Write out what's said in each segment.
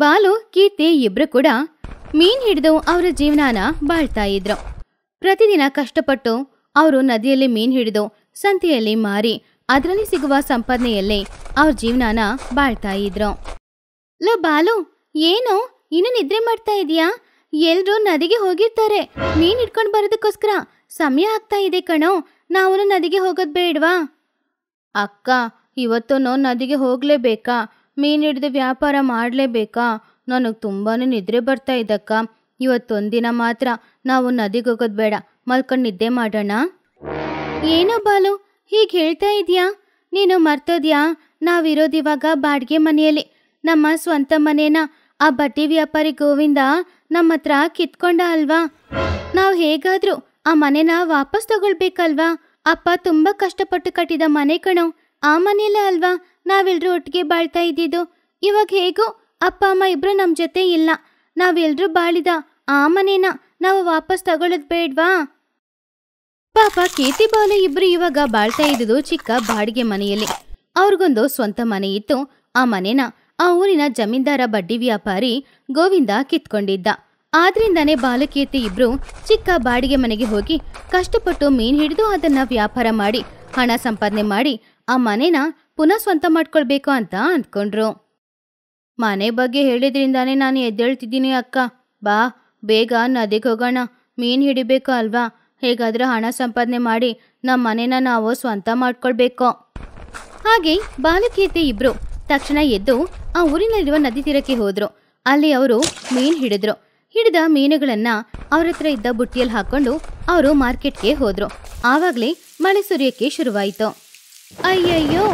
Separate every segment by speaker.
Speaker 1: ಬಾಲು ಕೀರ್ತಿ ಇಬ್ರು ಕೂಡ ಮೀನ್ ಹಿಡಿದು ಅವರ ಜೀವನಾನ ಬಾಳ್ತಾ ಇದ್ರು ಪ್ರತಿದಿನ ಕಷ್ಟಪಟ್ಟು ಅವರು ನದಿಯಲ್ಲಿ ಮೀನ್ ಹಿಡಿದು ಸಂತೆಯಲ್ಲಿ ಮಾರಿ ಅದರಲ್ಲಿ ಸಿಗುವ ಸಂಪಾದನೆಯಲ್ಲಿ ಅವ್ರ ಜೀವನಾನ ಬಾಳ್ತಾ ಇದ್ರು ಲೋ ಬಾಲು ಏನು ಇನ್ನು ನಿದ್ರೆ ಮಾಡ್ತಾ ಇದೀಯಾ ಎಲ್ರೂ ನದಿಗೆ ಹೋಗಿರ್ತಾರೆ ಮೀನ್ ಹಿಡ್ಕೊಂಡು ಬರೋದಕ್ಕೋಸ್ಕರ ಸಮಯ ಆಗ್ತಾ ಇದೆ ಕಣೋ ನಾವು ನದಿಗೆ ಹೋಗೋದ್ ಬೇಡ್ವಾ ಅಕ್ಕ ಇವತ್ತು ನದಿಗೆ ಹೋಗ್ಲೇಬೇಕಾ ಮೀನು ಹಿಡಿದು ವ್ಯಾಪಾರ ಮಾಡಲೇಬೇಕಾ ನನಗೆ ತುಂಬಾ ನಿದ್ರೆ ಬರ್ತಾ ಇದ್ದಕ್ಕ ಇವತ್ತೊಂದಿನ ಮಾತ್ರ ನಾವು ನದಿಗೆ ಹೋಗೋದು ಬೇಡ ಮಲ್ಕೊಂಡು ನಿದ್ದೆ ಮಾಡೋಣ ಏನೋ ಬಾಲು ಹೀಗೆ ಹೇಳ್ತಾ ಇದೆಯಾ ನೀನು ಮರ್ತೋದ್ಯಾ ಇವಾಗ ಬಾಡಿಗೆ ಮನೆಯಲ್ಲಿ ನಮ್ಮ ಸ್ವಂತ ಮನೇನ ಆ ಬಟ್ಟೆ ವ್ಯಾಪಾರಿ ಗೋವಿಂದ ನಮ್ಮ ಹತ್ರ ಕಿತ್ಕೊಂಡ ಅಲ್ವಾ ನಾವು ಹೇಗಾದ್ರೂ ಆ ಮನೆನ ವಾಪಸ್ ತಗೊಳ್ಬೇಕಲ್ವಾ ಅಪ್ಪ ತುಂಬಾ ಕಷ್ಟಪಟ್ಟು ಕಟ್ಟಿದ ಮನೆ ಕಣೋ ಆ ಮನೆಯಲ್ಲೇ ಅಲ್ವಾ ನಾವೆಲ್ಲರೂ ಒಟ್ಟಿಗೆ ಬಾಳ್ತಾ ಇದ್ದಿದ್ದು ಇವಾಗ ಹೇಗೋ ಅಪ್ಪ ಅಮ್ಮ ಇಬ್ಬರು ನಮ್ಮ ಜೊತೆ ಇಲ್ಲ ನಾವೆಲ್ಲರೂ ಬಾಳಿದ ಆ ಮನೇನ ನಾವು ವಾಪಸ್ ತಗೊಳ್ಳೋದು ಬೇಡ್ವಾ ಪಾಪ ಕೀರ್ತಿ ಬಾಲು ಇಬ್ರು ಇವಾಗ ಬಾಳ್ತಾ ಇದ್ದಿದ್ದು ಚಿಕ್ಕ ಬಾಡಿಗೆ ಮನೆಯಲ್ಲಿ ಅವ್ರಿಗೊಂದು ಸ್ವಂತ ಮನೆ ಇತ್ತು ಆ ಮನೇನ ಆ ಊರಿನ ಜಮೀನ್ದಾರ ಬಡ್ಡಿ ವ್ಯಾಪಾರಿ ಗೋವಿಂದ ಕಿತ್ಕೊಂಡಿದ್ದ ಆದ್ರಿಂದಾನೇ ಬಾಲಕೀರ್ತಿ ಇಬ್ರು ಚಿಕ್ಕ ಬಾಡಿಗೆ ಮನೆಗೆ ಹೋಗಿ ಕಷ್ಟಪಟ್ಟು ಮೀನ್ ಹಿಡಿದು ಅದನ್ನ ವ್ಯಾಪಾರ ಮಾಡಿ ಹಣ ಸಂಪಾದನೆ ಮಾಡಿ ಆ ಮನೆನ ಪುನಃ ಸ್ವಂತ ಮಾಡ್ಕೊಳ್ಬೇಕು ಅಂತ ಅಂದ್ಕೊಂಡ್ರು ಮನೆ ಬಗ್ಗೆ ಹೇಳಿದ್ರಿಂದಾನೇ ನಾನು ಎದ್ದೇಳ್ತಿದ್ದೀನಿ ಅಕ್ಕ ಬಾ ಬೇಗ ನದಿಗೆ ಹೋಗೋಣ ಮೀನು ಹಿಡಿಬೇಕು ಅಲ್ವಾ ಹೇಗಾದರೂ ಹಣ ಸಂಪಾದನೆ ಮಾಡಿ ನಮ್ಮ ಮನೆನ ನಾವು ಸ್ವಂತ ಮಾಡ್ಕೊಳ್ಬೇಕು ಹಾಗೆ ಬಾಲಕೀತೆ ಇಬ್ರು ತಕ್ಷಣ ಎದ್ದು ಆ ಊರಿನಲ್ಲಿರುವ ನದಿ ತೀರಕ್ಕೆ ಹೋದ್ರು ಅಲ್ಲಿ ಅವರು ಮೀನು ಹಿಡಿದ್ರು ಹಿಡಿದ ಮೀನುಗಳನ್ನ ಅವ್ರ ಹತ್ರ ಇದ್ದ ಬುಟ್ಟಿಯಲ್ಲಿ ಹಾಕೊಂಡು ಅವರು ಮಾರ್ಕೆಟ್ಗೆ ಹೋದ್ರು ಆವಾಗಲೇ ಮಳೆ ಸುರಿಯಕ್ಕೆ ಶುರುವಾಯಿತು ಅಯ್ಯಯ್ಯೋ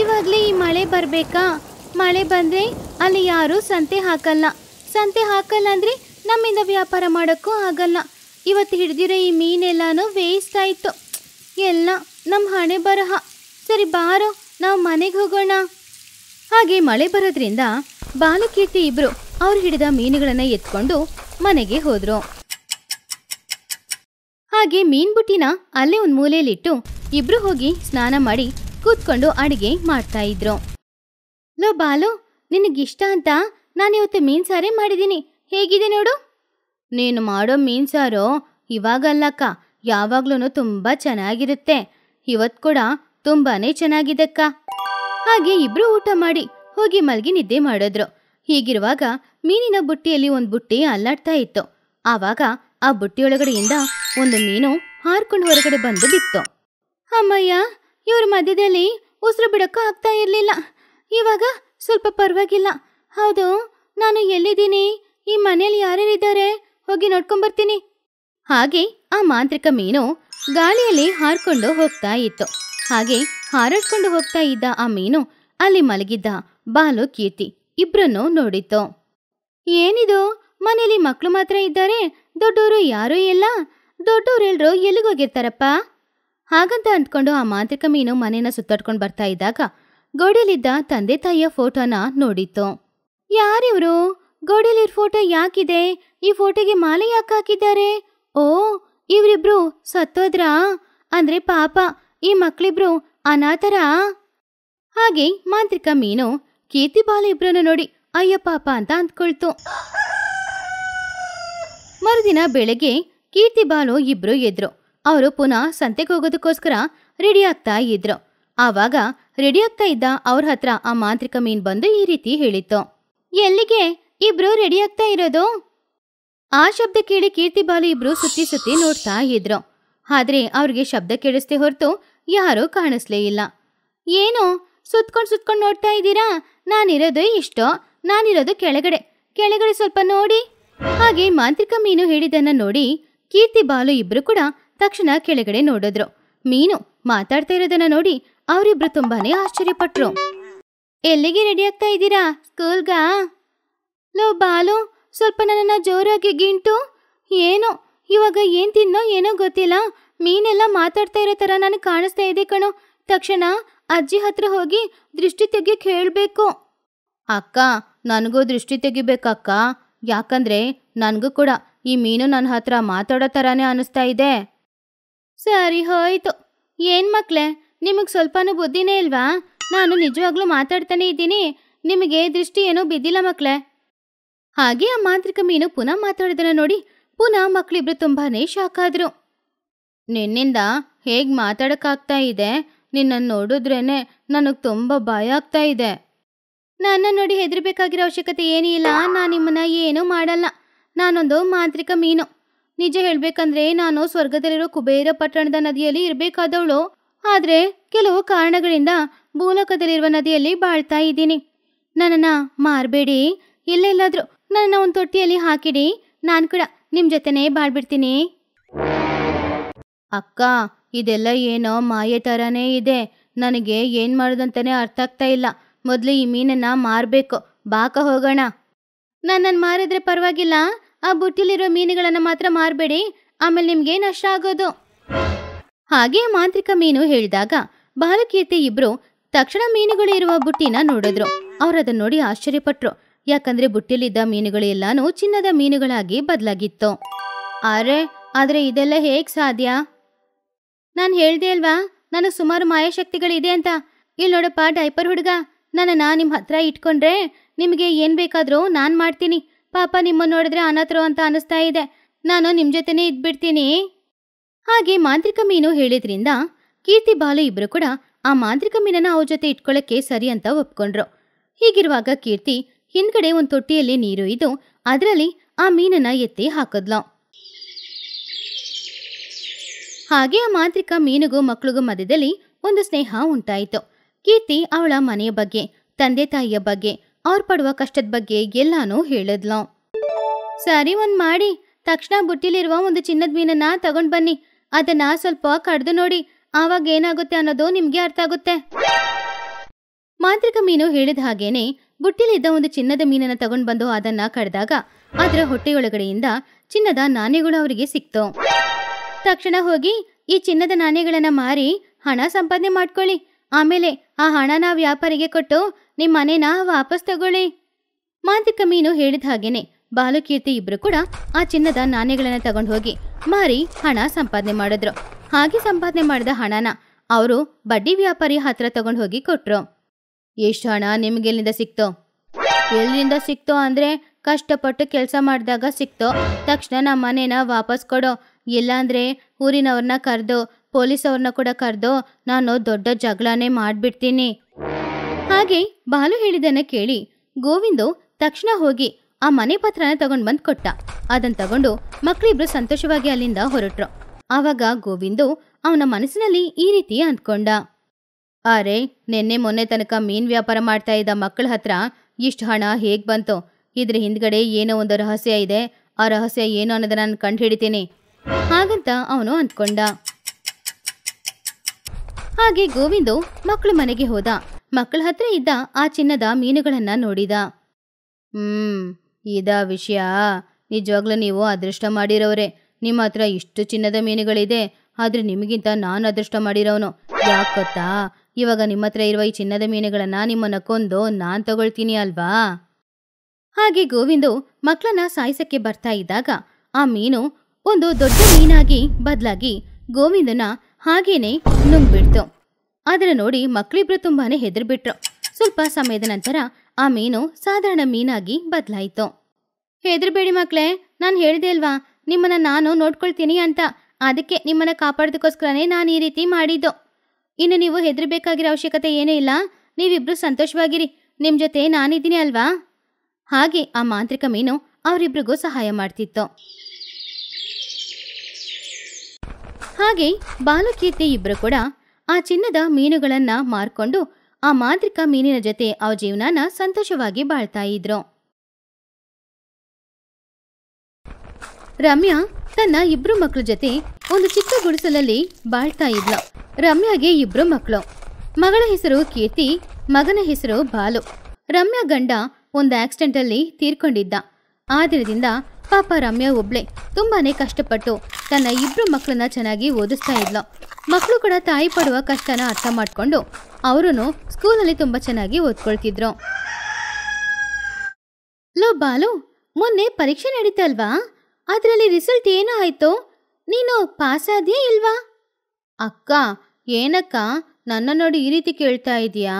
Speaker 1: ಇವಾಗಲೇ ಈ ಮಳೆ ಬರಬೇಕಾ ಮಳೆ ಬಂದ್ರೆ ಅಲ್ಲಿ ಯಾರು ಸಂತೆ ಹಾಕಲ್ಲ ಸಂತೆ ಹಾಕಲ್ಲ ಅಂದ್ರೆ ನಮ್ಮಿಂದ ವ್ಯಾಪಾರ ಮಾಡೋಕ್ಕೂ ಆಗಲ್ಲ ಇವತ್ತು ಹಿಡಿದಿರೋ ಈ ಮೀನೆಲ್ಲಾನು ವೇಸ್ಟ್ ಆಯ್ತು ಎಲ್ಲ ನಮ್ಮ ಹಣೆ ಬರಹ ಸರಿ ಬಾರೋ ನಾವು ಮನೆಗೆ ಹೋಗೋಣ ಹಾಗೆ ಮಳೆ ಬರೋದ್ರಿಂದ ಬಾಲಕೀರ್ತಿ ಇಬ್ರು ಅವ್ರು ಹಿಡಿದ ಮೀನುಗಳನ್ನ ಎತ್ಕೊಂಡು ಮನೆಗೆ ಹೋದ್ರು ಹಾಗೆ ಮೀನ್ಬುಟ್ಟಿನ ಅಲ್ಲೇ ಒಂದು ಮೂಲೆಯಲ್ಲಿಟ್ಟು ಇಬ್ರು ಹೋಗಿ ಸ್ನಾನ ಮಾಡಿ ಕೂತ್ಕೊಂಡು ಅಡಿಗೆ ಮಾಡ್ತಾ ಇದ್ರು ಲೋ ಬಾಲು ನಿನಗಿಷ್ಟ ಅಂತ ನಾನು ಇವತ್ತು ಮೀನ್ ಸಾರೇ ಮಾಡಿದ್ದೀನಿ ಹೇಗಿದೆ ನೋಡು ನೀನು ಮಾಡೋ ಮೀನ್ ಸಾರು ಇವಾಗಲ್ಲಕ್ಕ ಯಾವಾಗ್ಲೂ ತುಂಬ ಚೆನ್ನಾಗಿರುತ್ತೆ ಇವತ್ತು ಕೂಡ ತುಂಬಾನೇ ಅಕ್ಕ ಹಾಗೆ ಇಬ್ರು ಊಟ ಮಾಡಿ ಹೋಗಿ ಮಲ್ಗಿ ನಿದ್ದೆ ಮಾಡಿದ್ರು ಹೀಗಿರುವಾಗ ಮೀನಿನ ಬುಟ್ಟಿಯಲ್ಲಿ ಒಂದು ಬುಟ್ಟಿ ಅಲ್ಲಾಡ್ತಾ ಇತ್ತು ಆವಾಗ ಆ ಬುಟ್ಟಿಯೊಳಗಡೆಯಿಂದ ಒಂದು ಮೀನು ಹಾರ್ಕೊಂಡು ಹೊರಗಡೆ ಬಂದು ಬಿತ್ತು ಅಮ್ಮಯ್ಯ ಇವ್ರ ಮಧ್ಯದಲ್ಲಿ ಉಸಿರು ಬಿಡೋಕ್ಕೂ ಆಗ್ತಾ ಇರಲಿಲ್ಲ ಇವಾಗ ಸ್ವಲ್ಪ ಪರವಾಗಿಲ್ಲ ಹೌದು ನಾನು ಎಲ್ಲಿದ್ದೀನಿ ಈ ಮನೇಲಿ ಯಾರ್ಯಾರಿದ್ದಾರೆ ಹೋಗಿ ನೋಡ್ಕೊಂಬರ್ತೀನಿ ಹಾಗೆ ಆ ಮಾಂತ್ರಿಕ ಮೀನು ಗಾಳಿಯಲ್ಲಿ ಹಾರ್ಕೊಂಡು ಹೋಗ್ತಾ ಇತ್ತು ಹಾಗೆ ಹಾರಾಡ್ಕೊಂಡು ಹೋಗ್ತಾ ಇದ್ದ ಆ ಮೀನು ಅಲ್ಲಿ ಮಲಗಿದ್ದ ಬಾಲು ಕೀರ್ತಿ ಇಬ್ಬರನ್ನು ನೋಡಿತ್ತು ಏನಿದು ಮನೇಲಿ ಮಕ್ಕಳು ಮಾತ್ರ ಇದ್ದಾರೆ ದೊಡ್ಡವರು ಯಾರೂ ಇಲ್ಲ ದೊಡ್ಡವರೆಲ್ಲರೂ ಎಲ್ಲಿಗೋಗಿರ್ತಾರಪ್ಪ ಹಾಗಂತ ಅಂದ್ಕೊಂಡು ಆ ಮಾಂತ್ರಿಕ ಮೀನು ಮನೇನ ಸುತ್ತಾಡ್ಕೊಂಡು ಬರ್ತಾ ಇದ್ದಾಗ ಗೋಡೆಯಲ್ಲಿದ್ದ ತಂದೆ ತಾಯಿಯ ಫೋಟೋನ ನೋಡಿತ್ತು ಯಾರಿವರು ಗೋಡೆಯಲ್ಲಿರ್ ಫೋಟೋ ಯಾಕಿದೆ ಈ ಫೋಟೋಗೆ ಮಾಲೆ ಯಾಕೆ ಹಾಕಿದ್ದಾರೆ ಓ ಇವರಿಬ್ರು ಸತ್ತೋದ್ರಾ ಅಂದ್ರೆ ಪಾಪ ಈ ಮಕ್ಳಿಬ್ರು ಅನಾಥರ ಹಾಗೆ ಮಾಂತ್ರಿಕ ಮೀನು ಕೀರ್ತಿ ಬಾಲ ಇಬ್ರನ್ನ ನೋಡಿ ಅಯ್ಯ ಪಾಪ ಅಂತ ಅಂದ್ಕೊಳ್ತು ಮರುದಿನ ಬೆಳಗ್ಗೆ ಕೀರ್ತಿ ಬಾಲು ಇಬ್ರು ಎದ್ರು ಅವರು ಪುನಃ ಸಂತೆಗೆ ಹೋಗೋದಕ್ಕೋಸ್ಕರ ರೆಡಿ ಆಗ್ತಾ ಇದ್ರು ಆವಾಗ ರೆಡಿ ಆಗ್ತಾ ಇದ್ದ ಅವ್ರ ಹತ್ರ ಆ ಮಾಂತ್ರಿಕ ಮೀನ್ ಬಂದು ಈ ರೀತಿ ಹೇಳಿತ್ತು ಎಲ್ಲಿಗೆ ಇಬ್ರು ರೆಡಿ ಆಗ್ತಾ ಇರೋದು ಆ ಶಬ್ದ ಕೇಳಿ ಕೀರ್ತಿ ಬಾಲು ಇಬ್ರು ಸುತ್ತಿ ಸುತ್ತಿ ನೋಡ್ತಾ ಇದ್ರು ಆದ್ರೆ ಅವ್ರಿಗೆ ಶಬ್ದ ಕೇಳಿಸ್ತೆ ಹೊರತು ಯಾರೂ ಕಾಣಿಸ್ಲೇ ಇಲ್ಲ ಏನು ಸುತ್ಕೊಂಡು ಸುತ್ಕೊಂಡು ನೋಡ್ತಾ ಇದ್ದೀರಾ ನಾನಿರೋದು ಇಷ್ಟೋ ನಾನಿರೋದು ಕೆಳಗಡೆ ಕೆಳಗಡೆ ಸ್ವಲ್ಪ ನೋಡಿ ಹಾಗೆ ಮಾಂತ್ರಿಕ ಮೀನು ಹೇಳಿದ್ದನ್ನ ನೋಡಿ ಕೀರ್ತಿ ಬಾಲು ಇಬ್ರು ಕೂಡ ತಕ್ಷಣ ಕೆಳಗಡೆ ನೋಡಿದ್ರು ಮೀನು ಮಾತಾಡ್ತಾ ಇರೋದನ್ನ ನೋಡಿ ಅವರಿಬ್ರು ತುಂಬಾನೇ ಆಶ್ಚರ್ಯಪಟ್ರು ಎಲ್ಲಿಗೆ ರೆಡಿ ಆಗ್ತಾ ಇದ್ದೀರಾ ಸ್ಕೂಲ್ಗಾ ಲೋ ಬಾಲು ಸ್ವಲ್ಪ ನನ್ನನ್ನು ಜೋರಾಗಿ ಗಿಂಟು ಏನು ಇವಾಗ ಏನು ತಿನ್ನೋ ಏನೋ ಗೊತ್ತಿಲ್ಲ ಮೀನೆಲ್ಲ ಮಾತಾಡ್ತಾ ಇರೋ ಥರ ನನಗೆ ಕಾಣಿಸ್ತಾ ಇದೆ ಕಣೋ ತಕ್ಷಣ ಅಜ್ಜಿ ಹತ್ರ ಹೋಗಿ ದೃಷ್ಟಿ ತೆಗಿ ಹೇಳಬೇಕು ಅಕ್ಕ ನನಗೂ ದೃಷ್ಟಿ ತೆಗಿಬೇಕಕ್ಕ ಯಾಕಂದ್ರೆ ನನಗೂ ಕೂಡ ಈ ಮೀನು ನನ್ನ ಹತ್ರ ಮಾತಾಡೋ ಥರನೇ ಅನಿಸ್ತಾ ಇದೆ ಸರಿ ಹೋಯ್ತು ಏನು ಮಕ್ಳೆ ನಿಮಗೆ ಸ್ವಲ್ಪನೂ ಬುದ್ಧಿನೇ ಇಲ್ವಾ ನಾನು ನಿಜವಾಗ್ಲೂ ಮಾತಾಡ್ತಾನೆ ಇದ್ದೀನಿ ನಿಮಗೆ ದೃಷ್ಟಿ ಏನೋ ಬಿದ್ದಿಲ್ಲ ಮಕ್ಕಳೇ ಹಾಗೆ ಆ ಮಾಂತ್ರಿಕ ಮೀನು ಪುನಃ ಮಾತಾಡಿದನ ನೋಡಿ ಪುನಃ ಮಕ್ಳಿಬ್ರು ತುಂಬಾ ಶಾಕ್ ಆದರು ನಿನ್ನಿಂದ ಹೇಗೆ ಮಾತಾಡೋಕ್ಕಾಗ್ತಾ ಇದೆ ನಿನ್ನನ್ನು ನೋಡಿದ್ರೇನೆ ನನಗೆ ತುಂಬ ಭಯ ಆಗ್ತಾ ಇದೆ ನನ್ನ ನೋಡಿ ಹೆದರಬೇಕಾಗಿರೋ ಅವಶ್ಯಕತೆ ಏನಿಲ್ಲ ನಾನು ನಿಮ್ಮನ್ನ ಏನೂ ಮಾಡಲ್ಲ ನಾನೊಂದು ಮಾಂತ್ರಿಕ ಮೀನು ನಿಜ ಹೇಳ್ಬೇಕಂದ್ರೆ ನಾನು ಸ್ವರ್ಗದಲ್ಲಿರೋ ಕುಬೇರ ಪಟ್ಟಣದ ನದಿಯಲ್ಲಿ ಇರಬೇಕಾದವಳು ಆದರೆ ಕೆಲವು ಕಾರಣಗಳಿಂದ ಭೂಲೋಕದಲ್ಲಿರುವ ನದಿಯಲ್ಲಿ ಬಾಳ್ತಾ ಇದ್ದೀನಿ ನನ್ನನ್ನು ಮಾರಬೇಡಿ ಇಲ್ಲೆಲ್ಲಾದರೂ ನನ್ನ ಒಂದು ತೊಟ್ಟಿಯಲ್ಲಿ ಹಾಕಿಡಿ ನಾನು ಕೂಡ ನಿಮ್ಮ ಜೊತೆನೇ ಬಾಳ್ಬಿಡ್ತೀನಿ ಅಕ್ಕ ಇದೆಲ್ಲ ಏನೋ ಮಾಯೆ ಥರನೇ ಇದೆ ನನಗೆ ಏನು ಮಾಡೋದಂತಾನೆ ಅರ್ಥ ಆಗ್ತಾ ಇಲ್ಲ ಮೊದಲು ಈ ಮೀನನ್ನ ಮಾರ್ಬೇಕು ಬಾಕ ಹೋಗೋಣ ನನ್ನನ್ನು ಮಾರಿದ್ರೆ ಪರವಾಗಿಲ್ಲ ಆ ಬುಟ್ಟಿಲಿರೋ ಮೀನುಗಳನ್ನು ಮಾತ್ರ ಮಾರಬೇಡಿ ಆಮೇಲೆ ನಿಮಗೆ ನಷ್ಟ ಆಗೋದು ಹಾಗೆ ಮಾಂತ್ರಿಕ ಮೀನು ಹೇಳಿದಾಗ ಬಾಲಕೀರ್ತಿ ಇಬ್ರು ತಕ್ಷಣ ಮೀನುಗಳು ಇರುವ ಬುಟ್ಟಿನ ನೋಡಿದ್ರು ಅವ್ರು ಅದನ್ನ ನೋಡಿ ಆಶ್ಚರ್ಯಪಟ್ರು ಯಾಕಂದ್ರೆ ಬುಟ್ಟಿಲಿದ್ದ ಮೀನುಗಳು ಎಲ್ಲಾನು ಚಿನ್ನದ ಮೀನುಗಳಾಗಿ ಬದಲಾಗಿತ್ತು ಅರೆ ಆದ್ರೆ ಇದೆಲ್ಲ ಹೇಗ್ ಸಾಧ್ಯ ನಾನು ಹೇಳ್ದೆ ಅಲ್ವಾ ನನಗೆ ಸುಮಾರು ಮಾಯಾಶಕ್ತಿಗಳಿದೆ ಅಂತ ಇಲ್ಲಿ ನೋಡಪ್ಪ ಡೈಪರ್ ಹುಡುಗ ನನ್ನ ನಾ ನಿಮ್ಮ ಹತ್ರ ಇಟ್ಕೊಂಡ್ರೆ ನಿಮಗೆ ಏನ್ ಬೇಕಾದರೂ ನಾನು ಮಾಡ್ತೀನಿ ಪಾಪ ನಿಮ್ಮನ್ನು ನೋಡಿದ್ರೆ ಅನಾಥರು ಅಂತ ಅನಿಸ್ತಾ ಇದೆ ನಾನು ನಿಮ್ಮ ಜೊತೆನೇ ಇದ್ಬಿಡ್ತೀನಿ ಹಾಗೆ ಮಾಂತ್ರಿಕ ಮೀನು ಹೇಳಿದ್ರಿಂದ ಕೀರ್ತಿ ಬಾಲು ಇಬ್ರು ಕೂಡ ಆ ಮಾಂತ್ರಿಕ ಮೀನನ್ನ ಅವ್ರ ಜೊತೆ ಇಟ್ಕೊಳ್ಳಕ್ಕೆ ಸರಿ ಅಂತ ಒಪ್ಕೊಂಡ್ರು ಹೀಗಿರುವಾಗ ಕೀರ್ತಿ ಹಿಂದ್ಗಡೆ ಒಂದು ತೊಟ್ಟಿಯಲ್ಲಿ ನೀರು ಇದು ಅದರಲ್ಲಿ ಆ ಮೀನನ್ನ ಎತ್ತಿ ಹಾಕಿದ್ಲು ಹಾಗೆ ಆ ಮಾಂತ್ರಿಕ ಮೀನಿಗೂ ಮಕ್ಕಳಿಗೂ ಮಧ್ಯದಲ್ಲಿ ಒಂದು ಸ್ನೇಹ ಉಂಟಾಯಿತು ಕೀರ್ತಿ ಅವಳ ಮನೆಯ ಬಗ್ಗೆ ತಂದೆ ತಾಯಿಯ ಬಗ್ಗೆ ಅವ್ರು ಪಡುವ ಕಷ್ಟದ ಬಗ್ಗೆ ಎಲ್ಲಾನೂ ಹೇಳಿದ್ಲು ಸರಿ ಒಂದು ಮಾಡಿ ತಕ್ಷಣ ಬುಟ್ಟಿಲಿರುವ ಒಂದು ಚಿನ್ನದ ಮೀನನ್ನ ತಗೊಂಡ್ ಬನ್ನಿ ಅದನ್ನ ಸ್ವಲ್ಪ ಕಡ್ದು ನೋಡಿ ಆವಾಗ ಏನಾಗುತ್ತೆ ಅನ್ನೋದು ನಿಮ್ಗೆ ಅರ್ಥ ಆಗುತ್ತೆ ಮಾಂತ್ರಿಕ ಮೀನು ಹೇಳಿದ ಹಾಗೇನೆ ಬುಟ್ಟಿಲಿದ್ದ ಒಂದು ಚಿನ್ನದ ಮೀನನ್ನ ತಗೊಂಡ್ ಬಂದು ಅದನ್ನ ಕಡ್ದಾಗ ಅದರ ಹೊಟ್ಟೆಯೊಳಗಡೆಯಿಂದ ಚಿನ್ನದ ನಾಣ್ಯಗಳು ಅವರಿಗೆ ಸಿಕ್ತು ತಕ್ಷಣ ಹೋಗಿ ಈ ಚಿನ್ನದ ನಾಣ್ಯಗಳನ್ನ ಮಾರಿ ಹಣ ಸಂಪಾದನೆ ಮಾಡ್ಕೊಳ್ಳಿ ಆಮೇಲೆ ಆ ಹಣನ ವ್ಯಾಪಾರಿಗೆ ಕೊಟ್ಟು ನಿಮ್ಮ ಮನೇನ ವಾಪಸ್ ತಗೊಳ್ಳಿ ಮಾಂತಿಕ ಮೀನು ಹೇಳಿದ ಹಾಗೇನೆ ಬಾಲುಕೀರ್ತಿ ಇಬ್ರು ಕೂಡ ಆ ಚಿನ್ನದ ನಾಣ್ಯಗಳನ್ನ ತಗೊಂಡು ಹೋಗಿ ಮಾರಿ ಹಣ ಸಂಪಾದನೆ ಮಾಡಿದ್ರು ಹಾಗೆ ಸಂಪಾದನೆ ಮಾಡಿದ ಹಣನ ಅವರು ಬಡ್ಡಿ ವ್ಯಾಪಾರಿ ಹತ್ರ ತಗೊಂಡು ಹೋಗಿ ಕೊಟ್ರು ಎಷ್ಟು ಹಣ ನಿಮ್ಗೆಲ್ಲಿಂದ ಸಿಕ್ತೋ ಎಲ್ಲಿಂದ ಸಿಕ್ತೋ ಅಂದ್ರೆ ಕಷ್ಟಪಟ್ಟು ಕೆಲಸ ಮಾಡಿದಾಗ ಸಿಕ್ತೋ ತಕ್ಷಣ ನಮ್ಮ ಮನೇನ ವಾಪಸ್ ಕೊಡೋ ಇಲ್ಲಾಂದ್ರೆ ಊರಿನವ್ರನ್ನ ಕರೆದು ಪೊಲೀಸವ್ರನ್ನ ಕೂಡ ಕರೆದು ನಾನು ದೊಡ್ಡ ಜಗಳನೇ ಮಾಡಿಬಿಡ್ತೀನಿ ಹಾಗೆ ಬಾಲು ಹೇಳಿದನ್ನ ಕೇಳಿ ಗೋವಿಂದು ತಕ್ಷಣ ಹೋಗಿ ಆ ಮನೆ ಪತ್ರನ ತಗೊಂಡು ಬಂದು ಕೊಟ್ಟ ಅದನ್ನ ತಗೊಂಡು ಮಕ್ಕಳಿಬ್ರು ಸಂತೋಷವಾಗಿ ಅಲ್ಲಿಂದ ಹೊರಟ್ರು ಆವಾಗ ಗೋವಿಂದು ಅವನ ಮನಸ್ಸಿನಲ್ಲಿ ಈ ರೀತಿ ಅಂದ್ಕೊಂಡ ಅರೆ ನಿನ್ನೆ ಮೊನ್ನೆ ತನಕ ಮೀನ್ ವ್ಯಾಪಾರ ಮಾಡ್ತಾ ಇದ್ದ ಮಕ್ಕಳ ಹತ್ರ ಇಷ್ಟು ಹಣ ಹೇಗೆ ಬಂತು ಇದ್ರ ಹಿಂದ್ಗಡೆ ಏನೋ ಒಂದು ರಹಸ್ಯ ಇದೆ ಆ ರಹಸ್ಯ ಏನು ಅನ್ನೋದನ್ನ ನಾನು ಕಂಡು ಹಿಡಿತೀನಿ ಹಾಗಂತ ಅವನು ಅಂದ್ಕೊಂಡ ಹಾಗೆ ಗೋವಿಂದು ಮಕ್ಕಳು ಮನೆಗೆ ಹೋದ ಮಕ್ಕಳ ಹತ್ರ ಇದ್ದ ಆ ಚಿನ್ನದ ಮೀನುಗಳನ್ನ ನೋಡಿದ ಹ್ಮ್ ಇದ ವಿಷಯ ನಿಜವಾಗ್ಲೂ ನೀವು ಅದೃಷ್ಟ ಮಾಡಿರೋರೆ ನಿಮ್ಮ ಹತ್ರ ಇಷ್ಟು ಚಿನ್ನದ ಮೀನುಗಳಿದೆ ಆದರೆ ನಿಮಗಿಂತ ನಾನು ಅದೃಷ್ಟ ಮಾಡಿರೋನು ಯಾಕೆ ಗೊತ್ತಾ ಇವಾಗ ನಿಮ್ಮ ಹತ್ರ ಇರುವ ಈ ಚಿನ್ನದ ಮೀನುಗಳನ್ನ ನಿಮ್ಮನ್ನ ಕೊಂದು ನಾನು ತಗೊಳ್ತೀನಿ ಅಲ್ವಾ ಹಾಗೆ ಗೋವಿಂದು ಮಕ್ಕಳನ್ನ ಸಾಯಿಸಕ್ಕೆ ಬರ್ತಾ ಇದ್ದಾಗ ಆ ಮೀನು ಒಂದು ದೊಡ್ಡ ಮೀನಾಗಿ ಬದಲಾಗಿ ಗೋವಿಂದನ ಹಾಗೇನೆ ನುಂಗ್ಬಿಡ್ತು ಆದರೆ ನೋಡಿ ಮಕ್ಕಳಿಬ್ರು ತುಂಬಾ ಹೆದರ್ಬಿಟ್ರು ಸ್ವಲ್ಪ ಸಮಯದ ನಂತರ ಆ ಮೀನು ಸಾಧಾರಣ ಮೀನಾಗಿ ಬದಲಾಯಿತು ಹೆದರ್ಬೇಡಿ ಮಕ್ಕಳೇ ನಾನು ಹೇಳಿದೆ ಅಲ್ವಾ ನಿಮ್ಮನ್ನು ನಾನು ನೋಡ್ಕೊಳ್ತೀನಿ ಅಂತ ಅದಕ್ಕೆ ನಿಮ್ಮನ್ನು ಕಾಪಾಡೋದಕ್ಕೋಸ್ಕರನೇ ನಾನು ಈ ರೀತಿ ಮಾಡಿದ್ದು ಇನ್ನು ನೀವು ಹೆದ್ರಬೇಕಾಗಿರೋ ಅವಶ್ಯಕತೆ ಏನೂ ಇಲ್ಲ ನೀವಿಬ್ಬರು ಸಂತೋಷವಾಗಿರಿ ನಿಮ್ಮ ಜೊತೆ ನಾನಿದ್ದೀನಿ ಅಲ್ವಾ ಹಾಗೆ ಆ ಮಾಂತ್ರಿಕ ಮೀನು ಅವರಿಬ್ರಿಗೂ ಸಹಾಯ ಮಾಡ್ತಿತ್ತು ಹಾಗೆ ಬಾಲಕೀರ್ತಿ ಇಬ್ಬರು ಕೂಡ ಆ ಚಿನ್ನದ ಮೀನುಗಳನ್ನು ಮಾರ್ಕೊಂಡು ಆ ಮಾಂತ್ರಿಕ ಮೀನಿನ ಜೊತೆ ಅವ ಜೀವನನ ಸಂತೋಷವಾಗಿ ಬಾಳ್ತಾ ಇದ್ರು ರಮ್ಯಾ ತನ್ನ ಇಬ್ರು ಮಕ್ಕಳ ಜೊತೆ ಒಂದು ಚಿಕ್ಕ ಗುಡಿಸಲಲ್ಲಿ ಬಾಳ್ತಾ ಇದ್ಲ ರಮ್ಯಾಗೆ ಇಬ್ರು ಮಕ್ಕಳು ಮಗಳ ಹೆಸರು ಕೀರ್ತಿ ಮಗನ ಹೆಸರು ಬಾಲು ರಮ್ಯಾ ಗಂಡ ಒಂದು ಆಕ್ಸಿಡೆಂಟ್ ಅಲ್ಲಿ ತೀರ್ಕೊಂಡಿದ್ದ ಆ ದಿನದಿಂದ ಪಾಪ ರಮ್ಯಾ ಒಬ್ಳೆ ತುಂಬಾನೇ ಕಷ್ಟಪಟ್ಟು ತನ್ನ ಇಬ್ರು ಮಕ್ಕಳನ್ನ ಚೆನ್ನಾಗಿ ಓದಿಸ್ತಾ ಇದ್ಲು ಮಕ್ಕಳು ಕೂಡ ತಾಯಿ ಪಡುವ ಕಷ್ಟನ ಅರ್ಥ ಮಾಡಿಕೊಂಡು ಅವರೂ ಸ್ಕೂಲಲ್ಲಿ ತುಂಬಾ ಚೆನ್ನಾಗಿ ಓದ್ಕೊಳ್ತಿದ್ರು ಲೋ ಬಾಲು ಮೊನ್ನೆ ಪರೀಕ್ಷೆ ನಡೀತಲ್ವಾ ಅದರಲ್ಲಿ ರಿಸಲ್ಟ್ ಏನೋ ಆಯಿತು ನೀನು ಪಾಸ್ ಆದ್ಯಾ ಇಲ್ವಾ ಅಕ್ಕ ಏನಕ್ಕ ನನ್ನ ನೋಡಿ ಈ ರೀತಿ ಕೇಳ್ತಾ ಇದೀಯಾ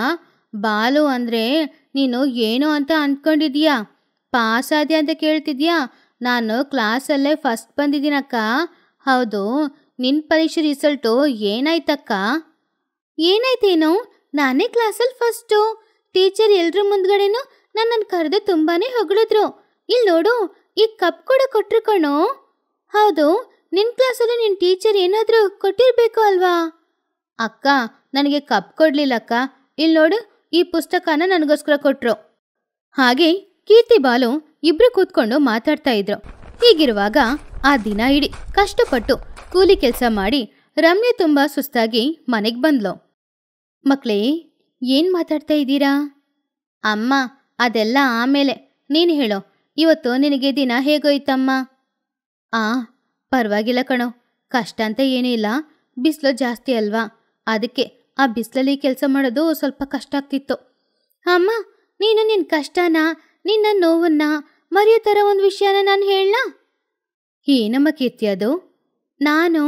Speaker 1: ಬಾಲು ಅಂದ್ರೆ ನೀನು ಏನು ಅಂತ ಅನ್ಕೊಂಡಿದ್ಯಾ ಪಾಸ್ ಆದ್ಯಾ ಅಂತ ಕೇಳ್ತಿದ್ಯಾ ನಾನು ಕ್ಲಾಸಲ್ಲೇ ಫಸ್ಟ್ ಬಂದಿದ್ದೀನಕ್ಕ ಹೌದು ನಿನ್ನ ಪರೀಕ್ಷೆ ರಿಸಲ್ಟು ಏನಾಯ್ತಕ್ಕ ಏನಾಯ್ತೇನು ನಾನೇ ಕ್ಲಾಸಲ್ಲಿ ಫಸ್ಟು ಟೀಚರ್ ಎಲ್ಲರ ಮುಂದ್ಗಡೆನೂ ನನ್ನನ್ನು ಕರೆದು ತುಂಬಾ ಹೊಗಳಿದ್ರು ಇಲ್ಲಿ ನೋಡು ಈ ಕಪ್ ಕೂಡ ಕೊಟ್ಟರು ಕಣು ಹೌದು ನಿನ್ನ ಕ್ಲಾಸಲ್ಲಿ ನಿನ್ನ ಟೀಚರ್ ಏನಾದರೂ ಕೊಟ್ಟಿರಬೇಕು ಅಲ್ವಾ ಅಕ್ಕ ನನಗೆ ಕಪ್ ಕೊಡಲಿಲ್ಲಕ್ಕ ಇಲ್ಲಿ ನೋಡು ಈ ಪುಸ್ತಕನ ನನಗೋಸ್ಕರ ಕೊಟ್ಟರು ಹಾಗೆ ಕೀರ್ತಿ ಬಾಲು ಇಬ್ರು ಕೂತ್ಕೊಂಡು ಮಾತಾಡ್ತಾ ಇದ್ರು ಹೀಗಿರುವಾಗ ಆ ದಿನ ಇಡೀ ಕಷ್ಟಪಟ್ಟು ಕೂಲಿ ಕೆಲಸ ಮಾಡಿ ರಮ್ಯ ತುಂಬಾ ಸುಸ್ತಾಗಿ ಮನೆಗೆ ಬಂದ್ಲು ಮಕ್ಳೇ ಏನ್ ಮಾತಾಡ್ತಾ ಇದ್ದೀರಾ ಅಮ್ಮ ಅದೆಲ್ಲ ಆಮೇಲೆ ನೀನು ಹೇಳೋ ಇವತ್ತು ನಿನಗೆ ದಿನ ಹೇಗೋಯ್ತಮ್ಮ ಆ ಪರವಾಗಿಲ್ಲ ಕಣೋ ಕಷ್ಟ ಅಂತ ಏನೂ ಇಲ್ಲ ಬಿಸಿಲು ಜಾಸ್ತಿ ಅಲ್ವಾ ಅದಕ್ಕೆ ಆ ಬಿಸಿಲಲ್ಲಿ ಕೆಲಸ ಮಾಡೋದು ಸ್ವಲ್ಪ ಕಷ್ಟ ಆಗ್ತಿತ್ತು ಅಮ್ಮ ನೀನು ನಿನ್ನ ಕಷ್ಟನಾ ನಿನ್ನ ನೋವನ್ನ ಮರೆಯೋ ಥರ ಒಂದು ವಿಷಯನ ನಾನು ಹೇಳ ಏನಮ್ಮ ಕೀರ್ತಿ ಅದು ನಾನು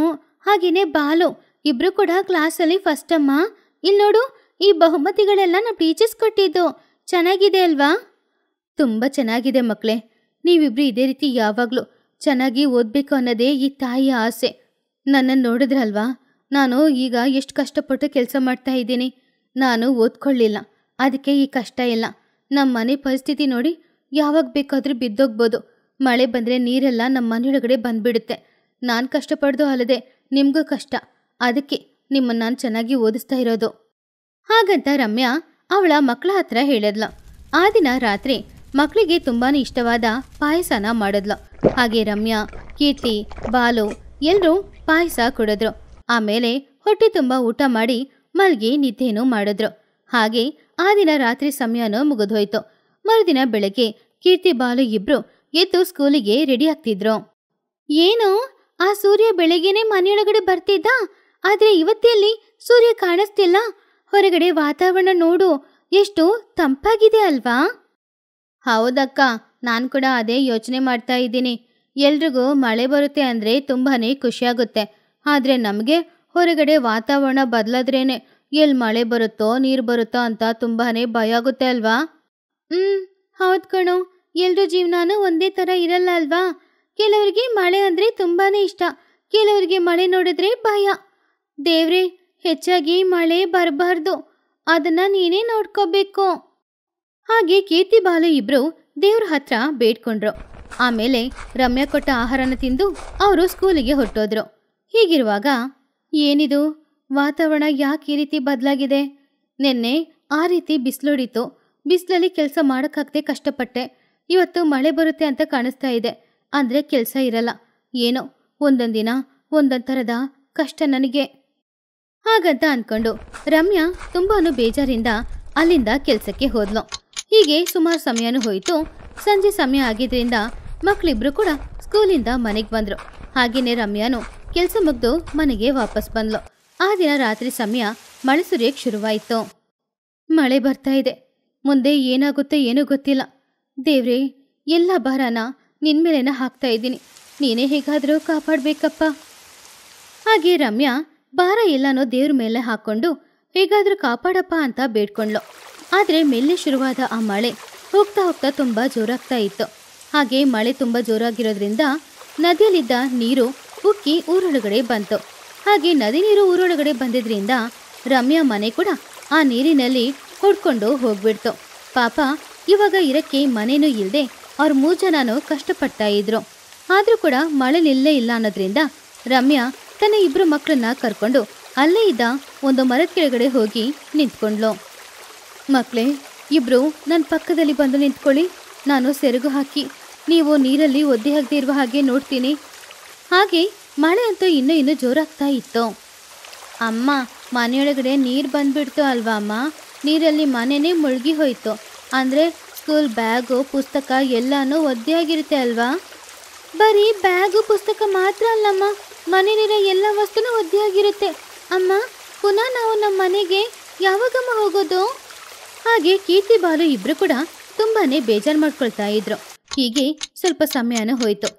Speaker 1: ಹಾಗೇನೆ ಬಾಲು ಇಬ್ರು ಕೂಡ ಕ್ಲಾಸಲ್ಲಿ ಫಸ್ಟ್ ಅಮ್ಮ ಇಲ್ಲಿ ನೋಡು ಈ ಬಹುಮತಿಗಳೆಲ್ಲ ನಮ್ಮ ಟೀಚರ್ಸ್ ಕೊಟ್ಟಿದ್ದು ಚೆನ್ನಾಗಿದೆ ಅಲ್ವಾ ತುಂಬ ಚೆನ್ನಾಗಿದೆ ಮಕ್ಕಳೇ ನೀವಿಬ್ರು ಇದೇ ರೀತಿ ಯಾವಾಗಲೂ ಚೆನ್ನಾಗಿ ಓದಬೇಕು ಅನ್ನೋದೇ ಈ ತಾಯಿಯ ಆಸೆ ನನ್ನನ್ನು ನೋಡಿದ್ರಲ್ವಾ ನಾನು ಈಗ ಎಷ್ಟು ಕಷ್ಟಪಟ್ಟು ಕೆಲಸ ಮಾಡ್ತಾ ಇದ್ದೀನಿ ನಾನು ಓದ್ಕೊಳ್ಳಿಲ್ಲ ಅದಕ್ಕೆ ಈ ಕಷ್ಟ ಇಲ್ಲ ನಮ್ಮ ಮನೆ ಪರಿಸ್ಥಿತಿ ನೋಡಿ ಯಾವಾಗ ಬೇಕಾದರೂ ಬಿದ್ದೋಗ್ಬೋದು ಮಳೆ ಬಂದರೆ ನೀರೆಲ್ಲ ನಮ್ಮ ಮನೆಯೊಳಗಡೆ ಬಂದುಬಿಡುತ್ತೆ ನಾನು ಕಷ್ಟಪಡ್ದು ಅಲ್ಲದೆ ನಿಮಗೂ ಕಷ್ಟ ಅದಕ್ಕೆ ನಿಮ್ಮನ್ನು ನಾನು ಚೆನ್ನಾಗಿ ಓದಿಸ್ತಾ ಇರೋದು ಹಾಗಂತ ರಮ್ಯಾ ಅವಳ ಮಕ್ಕಳ ಹತ್ರ ಹೇಳಿದ್ಲು ಆ ದಿನ ರಾತ್ರಿ ಮಕ್ಕಳಿಗೆ ತುಂಬಾ ಇಷ್ಟವಾದ ಪಾಯಸನ ಮಾಡಿದ್ಲು ಹಾಗೆ ರಮ್ಯಾ ಕೀರ್ತಿ ಬಾಲು ಎಲ್ಲರೂ ಪಾಯಸ ಕೊಡಿದ್ರು ಆಮೇಲೆ ಹೊಟ್ಟೆ ತುಂಬ ಊಟ ಮಾಡಿ ಮಲ್ಗಿ ನಿದ್ದೆನೂ ಮಾಡಿದ್ರು ಹಾಗೆ ಆ ದಿನ ರಾತ್ರಿ ಸಮಯನೂ ಮುಗಿದೋಯ್ತು ಮರುದಿನ ಬೆಳಗ್ಗೆ ಕೀರ್ತಿ ಬಾಲು ಇಬ್ರು ಎದ್ದು ಸ್ಕೂಲಿಗೆ ರೆಡಿ ಆಗ್ತಿದ್ರು ಏನು ಆ ಸೂರ್ಯ ಬೆಳಗ್ಗೆನೆ ಮನೆಯೊಳಗಡೆ ಬರ್ತಿದ್ದ ಆದ್ರೆ ಇವತ್ತಲ್ಲಿ ಸೂರ್ಯ ಕಾಣಿಸ್ತಿಲ್ಲ ಹೊರಗಡೆ ವಾತಾವರಣ ನೋಡು ಎಷ್ಟು ತಂಪಾಗಿದೆ ಅಲ್ವಾ ಹೌದಕ್ಕ ನಾನು ಕೂಡ ಅದೇ ಯೋಚನೆ ಮಾಡ್ತಾ ಇದ್ದೀನಿ ಎಲ್ರಿಗೂ ಮಳೆ ಬರುತ್ತೆ ಅಂದ್ರೆ ತುಂಬಾನೇ ಖುಷಿಯಾಗುತ್ತೆ ಆದ್ರೆ ನಮಗೆ ಹೊರಗಡೆ ವಾತಾವರಣ ಬದ್ಲಾದ್ರೇನೆ ಎಲ್ಲಿ ಮಳೆ ಬರುತ್ತೋ ನೀರು ಬರುತ್ತೋ ಅಂತ ತುಂಬಾನೇ ಭಯ ಆಗುತ್ತೆ ಅಲ್ವಾ ಹ್ಮ್ ಹೌದ್ ಕಣೋ ಎಲ್ರ ಜೀವನಾನು ಒಂದೇ ತರ ಇರಲ್ಲ ಅಲ್ವಾ ಕೆಲವರಿಗೆ ಮಳೆ ಅಂದ್ರೆ ತುಂಬಾನೇ ಇಷ್ಟ ಕೆಲವರಿಗೆ ಮಳೆ ನೋಡಿದ್ರೆ ಭಯ ದೇವ್ರೆ ಹೆಚ್ಚಾಗಿ ಮಳೆ ಬರಬಾರ್ದು ಅದನ್ನ ನೀನೇ ನೋಡ್ಕೋಬೇಕು ಹಾಗೆ ಕೀರ್ತಿ ಬಾಲು ಇಬ್ರು ದೇವ್ರ ಹತ್ರ ಬೇಡ್ಕೊಂಡ್ರು ಆಮೇಲೆ ರಮ್ಯಾ ಕೊಟ್ಟ ಆಹಾರನ ತಿಂದು ಅವರು ಸ್ಕೂಲಿಗೆ ಹೊರಟೋದ್ರು ಹೀಗಿರುವಾಗ ಏನಿದು ವಾತಾವರಣ ಯಾಕೆ ಈ ರೀತಿ ಬದಲಾಗಿದೆ ನಿನ್ನೆ ಆ ರೀತಿ ಬಿಸಿಲೊಡಿತು ಬಿಸಿಲಲ್ಲಿ ಕೆಲಸ ಮಾಡೋಕ್ಕಾಗದೆ ಕಷ್ಟಪಟ್ಟೆ ಇವತ್ತು ಮಳೆ ಬರುತ್ತೆ ಅಂತ ಕಾಣಿಸ್ತಾ ಇದೆ ಅಂದರೆ ಕೆಲಸ ಇರಲ್ಲ ಏನೋ ಒಂದೊಂದು ದಿನ ಒಂದೊಂದು ಥರದ ಕಷ್ಟ ನನಗೆ ಹಾಗಂತ ಅಂದ್ಕೊಂಡು ರಮ್ಯಾ ತುಂಬಾ ಬೇಜಾರಿಂದ ಅಲ್ಲಿಂದ ಕೆಲಸಕ್ಕೆ ಹೋದ್ಲು ಹೀಗೆ ಸುಮಾರು ಸಮಯನೂ ಹೋಯಿತು ಸಂಜೆ ಸಮಯ ಆಗಿದ್ದರಿಂದ ಮಕ್ಕಳಿಬ್ರು ಕೂಡ ಸ್ಕೂಲಿಂದ ಮನೆಗೆ ಬಂದರು ಹಾಗೆಯೇ ರಮ್ಯಾನು ಕೆಲಸ ಮುಗಿದು ಮನೆಗೆ ವಾಪಸ್ ಬಂದ್ಲು ಆ ದಿನ ರಾತ್ರಿ ಸಮಯ ಮಳೆ ಸುರಿಯಕ್ಕೆ ಶುರುವಾಯಿತು ಮಳೆ ಬರ್ತಾ ಇದೆ ಮುಂದೆ ಏನಾಗುತ್ತೆ ಏನೂ ಗೊತ್ತಿಲ್ಲ ದೇವ್ರೆ ಎಲ್ಲ ಭಾರನ ನಿನ್ನ ಮೇಲೇನ ಹಾಕ್ತಾ ಇದ್ದೀನಿ ನೀನೇ ಹೇಗಾದರೂ ಕಾಪಾಡಬೇಕಪ್ಪ ಹಾಗೆ ರಮ್ಯಾ ಭಾರ ಎಲ್ಲನೋ ದೇವ್ರ ಮೇಲೆ ಹಾಕ್ಕೊಂಡು ಹೇಗಾದರೂ ಕಾಪಾಡಪ್ಪ ಅಂತ ಬೇಡ್ಕೊಂಡ್ಲು ಆದರೆ ಮೇಲೆ ಶುರುವಾದ ಆ ಮಳೆ ಹೋಗ್ತಾ ಹೋಗ್ತಾ ತುಂಬ ಜೋರಾಗ್ತಾ ಇತ್ತು ಹಾಗೆ ಮಳೆ ತುಂಬ ಜೋರಾಗಿರೋದ್ರಿಂದ ನದಿಯಲ್ಲಿದ್ದ ನೀರು ಉಕ್ಕಿ ಊರೊಳಗಡೆ ಬಂತು ಹಾಗೆ ನದಿ ನೀರು ಊರೊಳಗಡೆ ಬಂದಿದ್ರಿಂದ ರಮ್ಯಾ ಮನೆ ಕೂಡ ಆ ನೀರಿನಲ್ಲಿ ಹೊಡ್ಕೊಂಡು ಹೋಗ್ಬಿಡ್ತು ಪಾಪ ಇವಾಗ ಇರಕ್ಕೆ ಮನೇನೂ ಇಲ್ಲದೆ ಅವ್ರ ಮೂರು ಜನನೂ ಕಷ್ಟಪಡ್ತಾ ಇದ್ರು ಆದರೂ ಕೂಡ ಮಳೆ ನಿಲ್ಲೇ ಇಲ್ಲ ಅನ್ನೋದ್ರಿಂದ ರಮ್ಯಾ ತನ್ನ ಇಬ್ಬರು ಮಕ್ಕಳನ್ನ ಕರ್ಕೊಂಡು ಅಲ್ಲೇ ಇದ್ದ ಒಂದು ಮರದ ಕೆಳಗಡೆ ಹೋಗಿ ನಿಂತ್ಕೊಂಡ್ಲು ಮಕ್ಕಳೇ ಇಬ್ರು ನನ್ನ ಪಕ್ಕದಲ್ಲಿ ಬಂದು ನಿಂತ್ಕೊಳ್ಳಿ ನಾನು ಸೆರಗು ಹಾಕಿ ನೀವು ನೀರಲ್ಲಿ ಒದ್ದೆ ಹಾಕದೇ ಇರುವ ಹಾಗೆ ನೋಡ್ತೀನಿ ಹಾಗೆ ಮಳೆ ಅಂತೂ ಇನ್ನೂ ಇನ್ನೂ ಜೋರಾಗ್ತಾ ಇತ್ತು ಅಮ್ಮ ಮನೆಯೊಳಗಡೆ ನೀರು ಬಂದ್ಬಿಡ್ತು ಅಲ್ವಾ ಅಮ್ಮ ನೀರಲ್ಲಿ ಮನೆನೇ ಮುಳುಗಿ ಹೋಯಿತು ಅಂದರೆ ಸ್ಕೂಲ್ ಬ್ಯಾಗು ಪುಸ್ತಕ ಎಲ್ಲನೂ ಒದ್ದೆಯಾಗಿರುತ್ತೆ ಅಲ್ವಾ ಬರೀ ಬ್ಯಾಗು ಪುಸ್ತಕ ಮಾತ್ರ ಅಲ್ಲಮ್ಮ ಮನೆಯಲ್ಲಿರೋ ಎಲ್ಲ ವಸ್ತುನೂ ಒದ್ದೆಯಾಗಿರುತ್ತೆ ಅಮ್ಮ ಪುನಃ ನಾವು ನಮ್ಮ ಮನೆಗೆ ಯಾವಾಗಮ್ಮ ಹೋಗೋದು ಹಾಗೆ ಕೀರ್ತಿ ಬಾಲು ಇಬ್ಬರು ಕೂಡ ತುಂಬಾ ಬೇಜಾರು ಮಾಡ್ಕೊಳ್ತಾ ಇದ್ರು ಹೀಗೆ ಸ್ವಲ್ಪ ಸಮಯನೂ ಹೋಯಿತು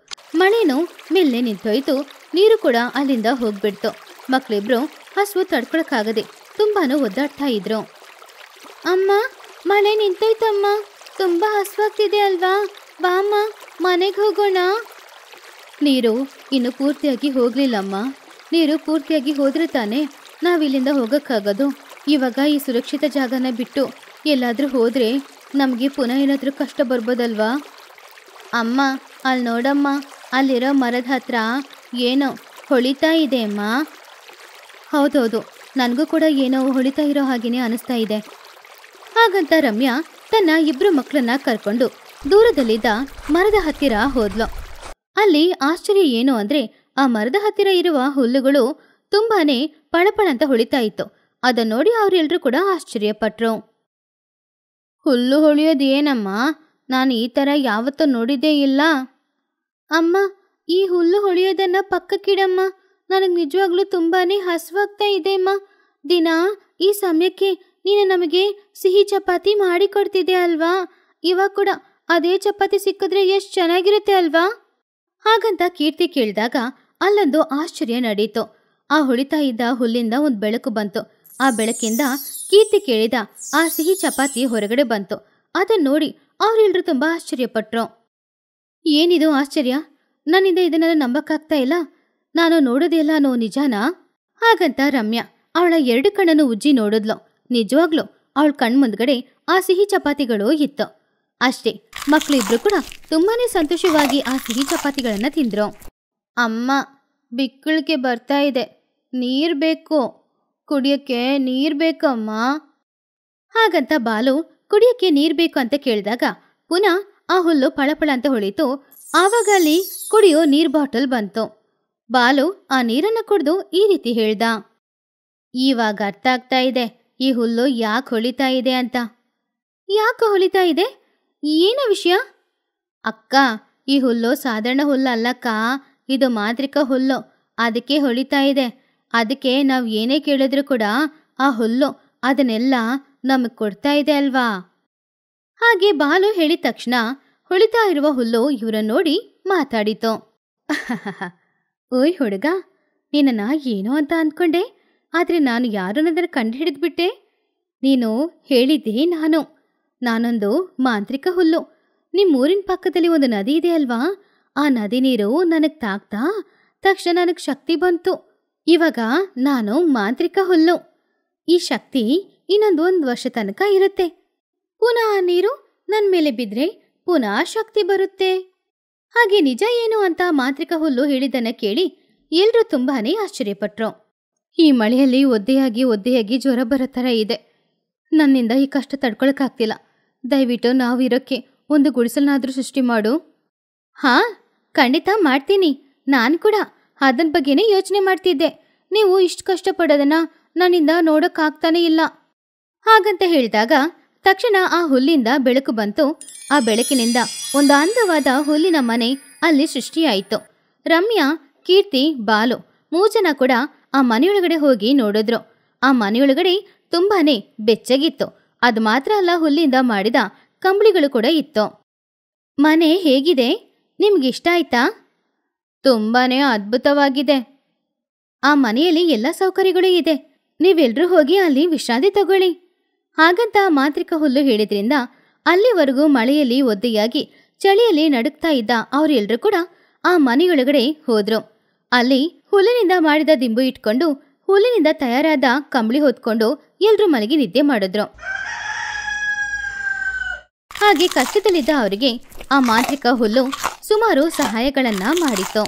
Speaker 1: ಮಳೆನೂ ಮೆಲ್ಲೆ ನಿಂತೋಯ್ತು ನೀರು ಕೂಡ ಅಲ್ಲಿಂದ ಹೋಗ್ಬಿಡ್ತು ಮಕ್ಕಳಿಬ್ರು ಹಸು ತಡ್ಕೊಳೋಕ್ಕಾಗದೆ ತುಂಬಾನು ಒದ್ದಾಡ್ತಾ ಇದ್ರು ಅಮ್ಮ ಮಳೆ ನಿಂತೈತಮ್ಮ ತುಂಬಾ ಹಸುವಾಗ್ತಿದೆ ಅಲ್ವಾ ಬಾಮ್ಮ ಮನೆಗೆ ಹೋಗೋಣ ನೀರು ಇನ್ನು ಪೂರ್ತಿಯಾಗಿ ಹೋಗ್ಲಿಲ್ಲಮ್ಮ ನೀರು ಪೂರ್ತಿಯಾಗಿ ಹೋದ್ರೆ ನಾವು ನಾವಿಲ್ಲಿಂದ ಹೋಗೋಕ್ಕಾಗೋದು ಇವಾಗ ಈ ಸುರಕ್ಷಿತ ಜಾಗನ ಬಿಟ್ಟು ಎಲ್ಲಾದರೂ ಹೋದರೆ ನಮಗೆ ಪುನಃ ಏನಾದರೂ ಕಷ್ಟ ಬರ್ಬೋದಲ್ವಾ ಅಮ್ಮ ಅಲ್ಲಿ ನೋಡಮ್ಮ ಅಲ್ಲಿರೋ ಮರದ ಹತ್ರ ಏನೋ ಹೊಳಿತಾ ಇದೆ ಅಮ್ಮ ಹೌದೌದು ನನಗೂ ಕೂಡ ಏನೋ ಹೊಳಿತಾ ಇರೋ ಹಾಗೇನೆ ಅನಿಸ್ತಾ ಇದೆ ಹಾಗಂತ ರಮ್ಯಾ ತನ್ನ ಇಬ್ಬರು ಮಕ್ಕಳನ್ನ ಕರ್ಕೊಂಡು ದೂರದಲ್ಲಿದ್ದ ಮರದ ಹತ್ತಿರ ಹೋದ್ಲು ಅಲ್ಲಿ ಆಶ್ಚರ್ಯ ಏನು ಅಂದ್ರೆ ಆ ಮರದ ಹತ್ತಿರ ಇರುವ ಹುಲ್ಲುಗಳು ತುಂಬಾನೇ ಅಂತ ಹೊಳಿತಾ ಇತ್ತು ಅದನ್ನ ನೋಡಿ ಅವರೆಲ್ಲರೂ ಕೂಡ ಆಶ್ಚರ್ಯಪಟ್ರು ಹುಲ್ಲು ಹೊಳೆಯೋದು ಏನಮ್ಮ ನಾನು ಈ ತರ ಯಾವತ್ತೂ ನೋಡಿದ್ದೇ ಇಲ್ಲ ಅಮ್ಮ ಈ ಹುಲ್ಲು ಹೊಡೆಯೋದನ್ನ ಪಕ್ಕಕ್ಕಿಡಮ್ಮ ನನಗೆ ನಿಜವಾಗ್ಲೂ ತುಂಬಾನೇ ಹಸುವಾಗ್ತಾ ಇದೆ ಅಮ್ಮ ದಿನಾ ಈ ಸಮಯಕ್ಕೆ ನೀನು ನಮಗೆ ಸಿಹಿ ಚಪಾತಿ ಮಾಡಿಕೊಡ್ತಿದ್ದೆ ಅಲ್ವಾ ಇವಾಗ ಕೂಡ ಅದೇ ಚಪಾತಿ ಸಿಕ್ಕಿದ್ರೆ ಎಷ್ಟು ಚೆನ್ನಾಗಿರುತ್ತೆ ಅಲ್ವಾ ಹಾಗಂತ ಕೀರ್ತಿ ಕೇಳಿದಾಗ ಅಲ್ಲೊಂದು ಆಶ್ಚರ್ಯ ನಡೀತು ಆ ಹೊಳಿತಾ ಇದ್ದ ಹುಲ್ಲಿಂದ ಒಂದು ಬೆಳಕು ಬಂತು ಆ ಬೆಳಕಿಂದ ಕೀರ್ತಿ ಕೇಳಿದ ಆ ಸಿಹಿ ಚಪಾತಿ ಹೊರಗಡೆ ಬಂತು ಅದನ್ನ ನೋಡಿ ಅವರೆಲ್ಲರೂ ತುಂಬಾ ಆಶ್ಚರ್ಯಪಟ್ರು ಏನಿದು ಆಶ್ಚರ್ಯ ನನ್ನಿಂದ ಇದನ್ನೆಲ್ಲ ನಂಬಕ್ಕಾಗ್ತಾ ಇಲ್ಲ ನಾನು ಇಲ್ಲ ಅನ್ನೋ ನಿಜಾನಾ ಹಾಗಂತ ರಮ್ಯಾ ಅವಳ ಎರಡು ಕಣ್ಣನ್ನು ಉಜ್ಜಿ ನೋಡಿದ್ಲು ನಿಜವಾಗ್ಲು ಅವಳ ಕಣ್ ಮುಂದ್ಗಡೆ ಆ ಸಿಹಿ ಚಪಾತಿಗಳು ಇತ್ತು ಅಷ್ಟೇ ಮಕ್ಕಳಿಬ್ರು ಕೂಡ ತುಂಬಾನೇ ಸಂತೋಷವಾಗಿ ಆ ಸಿಹಿ ಚಪಾತಿಗಳನ್ನ ತಿಂದ್ರು ಅಮ್ಮ ಬಿಕ್ಕಳಿಗೆ ಬರ್ತಾ ಇದೆ ನೀರ್ ಬೇಕು ಕುಡಿಯೋಕ್ಕೆ ನೀರ್ ಬೇಕಮ್ಮ ಹಾಗಂತ ಬಾಲು ಕುಡಿಯಕ್ಕೆ ನೀರ್ ಬೇಕು ಅಂತ ಕೇಳಿದಾಗ ಪುನಃ ಆ ಹುಲ್ಲು ಪಳಪಳ ಅಂತ ಹೊಳಿತು ಆವಾಗ ಅಲ್ಲಿ ಕುಡಿಯೋ ನೀರ್ ಬಾಟಲ್ ಬಂತು ಬಾಲು ಆ ನೀರನ್ನು ಕುಡಿದು ಈ ರೀತಿ ಹೇಳ್ದ ಇವಾಗ ಅರ್ಥ ಆಗ್ತಾ ಇದೆ ಈ ಹುಲ್ಲು ಯಾಕೆ ಹೊಳಿತಾ ಇದೆ ಅಂತ ಯಾಕೆ ಹೊಳಿತಾ ಇದೆ ಏನ ವಿಷಯ ಅಕ್ಕ ಈ ಹುಲ್ಲು ಸಾಧಾರಣ ಹುಲ್ಲು ಅಲ್ಲಕ್ಕ ಇದು ಮಾಂತ್ರಿಕ ಹುಲ್ಲು ಅದಕ್ಕೆ ಹೊಳಿತಾ ಇದೆ ಅದಕ್ಕೆ ನಾವು ಏನೇ ಕೇಳಿದ್ರು ಕೂಡ ಆ ಹುಲ್ಲು ಅದನ್ನೆಲ್ಲ ನಮಗ್ ಕೊಡ್ತಾ ಇದೆ ಅಲ್ವಾ ಹಾಗೆ ಬಾಲು ಹೇಳಿದ ತಕ್ಷಣ ಹೊಳಿತಾ ಇರುವ ಹುಲ್ಲು ಇವರ ನೋಡಿ ಮಾತಾಡಿತು ಓಯ್ ಹುಡುಗ ನಿನ್ನ ಏನೋ ಅಂತ ಅಂದ್ಕೊಂಡೆ ಆದರೆ ನಾನು ಯಾರನ್ನಾದರೂ ಕಂಡು ಹಿಡಿದ್ಬಿಟ್ಟೆ ನೀನು ಹೇಳಿದ್ದೆ ನಾನು ನಾನೊಂದು ಮಾಂತ್ರಿಕ ಹುಲ್ಲು ನಿಮ್ಮೂರಿನ ಪಕ್ಕದಲ್ಲಿ ಒಂದು ನದಿ ಇದೆ ಅಲ್ವಾ ಆ ನದಿ ನೀರು ನನಗೆ ತಾಕ್ತಾ ತಕ್ಷಣ ನನಗೆ ಶಕ್ತಿ ಬಂತು ಇವಾಗ ನಾನು ಮಾಂತ್ರಿಕ ಹುಲ್ಲು ಈ ಶಕ್ತಿ ಇನ್ನೊಂದು ಒಂದು ವರ್ಷ ತನಕ ಇರುತ್ತೆ ಪುನಃ ಆ ನೀರು ನನ್ನ ಮೇಲೆ ಬಿದ್ದರೆ ಪುನಃ ಶಕ್ತಿ ಬರುತ್ತೆ ಹಾಗೆ ನಿಜ ಏನು ಅಂತ ಮಾಂತ್ರಿಕ ಹುಲ್ಲು ಹೇಳಿದ್ದನ್ನ ಕೇಳಿ ಎಲ್ರೂ ತುಂಬಾನೇ ಆಶ್ಚರ್ಯಪಟ್ರು ಈ ಮಳೆಯಲ್ಲಿ ಒದ್ದೆಯಾಗಿ ಒದ್ದೆಯಾಗಿ ಜ್ವರ ಬರೋ ಥರ ಇದೆ ನನ್ನಿಂದ ಈ ಕಷ್ಟ ತಡ್ಕೊಳಕ್ಕಾಗ್ತಿಲ್ಲ ದಯವಿಟ್ಟು ನಾವು ಇರೋಕ್ಕೆ ಒಂದು ಗುಡಿಸಲನಾದರೂ ಸೃಷ್ಟಿ ಮಾಡು ಹಾ ಖಂಡಿತ ಮಾಡ್ತೀನಿ ನಾನು ಕೂಡ ಅದನ್ ಬಗ್ಗೆನೇ ಯೋಚನೆ ಮಾಡ್ತಿದ್ದೆ ನೀವು ಇಷ್ಟು ಕಷ್ಟಪಡೋದನ್ನ ನನ್ನಿಂದ ನೋಡೋಕ್ಕಾಗ್ತಾನೇ ಇಲ್ಲ ಹಾಗಂತ ಹೇಳಿದಾಗ ತಕ್ಷಣ ಆ ಹುಲ್ಲಿಂದ ಬೆಳಕು ಬಂತು ಆ ಬೆಳಕಿನಿಂದ ಒಂದು ಅಂದವಾದ ಹುಲ್ಲಿನ ಮನೆ ಅಲ್ಲಿ ಸೃಷ್ಟಿಯಾಯಿತು ರಮ್ಯಾ ಕೀರ್ತಿ ಬಾಲು ಮೂಜನ ಕೂಡ ಆ ಮನೆಯೊಳಗಡೆ ಹೋಗಿ ನೋಡಿದ್ರು ಆ ಮನೆಯೊಳಗಡೆ ತುಂಬಾನೇ ಬೆಚ್ಚಗಿತ್ತು ಅದು ಮಾತ್ರ ಅಲ್ಲ ಹುಲ್ಲಿಂದ ಮಾಡಿದ ಕಂಬಳಿಗಳು ಕೂಡ ಇತ್ತು ಮನೆ ಹೇಗಿದೆ ಇಷ್ಟ ಆಯ್ತಾ ತುಂಬಾನೇ ಅದ್ಭುತವಾಗಿದೆ ಆ ಮನೆಯಲ್ಲಿ ಎಲ್ಲ ಸೌಕರ್ಯಗಳು ಇದೆ ನೀವೆಲ್ಲರೂ ಹೋಗಿ ಅಲ್ಲಿ ವಿಶ್ರಾಂತಿ ತಗೊಳ್ಳಿ ಹಾಗಂತ ಮಾಂತ್ರಿಕ ಹುಲ್ಲು ಹೇಳಿದ್ರಿಂದ ಅಲ್ಲಿವರೆಗೂ ಮಳೆಯಲ್ಲಿ ಒದ್ದೆಯಾಗಿ ಚಳಿಯಲ್ಲಿ ನಡುಕ್ತಾ ಇದ್ದ ಅವರೆಲ್ಲರೂ ಕೂಡ ಆ ಮನೆಯೊಳಗಡೆ ಹೋದ್ರು ಅಲ್ಲಿ ಹುಲ್ಲಿನಿಂದ ಮಾಡಿದ ದಿಂಬು ಇಟ್ಕೊಂಡು ಹುಲ್ಲಿನಿಂದ ತಯಾರಾದ ಕಂಬಳಿ ಹೊತ್ಕೊಂಡು ಎಲ್ರು ಮಲಗಿ ನಿದ್ದೆ ಮಾಡಿದ್ರು ಹಾಗೆ ಕಷ್ಟದಲ್ಲಿದ್ದ ಅವರಿಗೆ ಆ ಮಾಂತ್ರಿಕ ಹುಲ್ಲು ಸುಮಾರು ಸಹಾಯಗಳನ್ನ ಮಾಡಿತ್ತು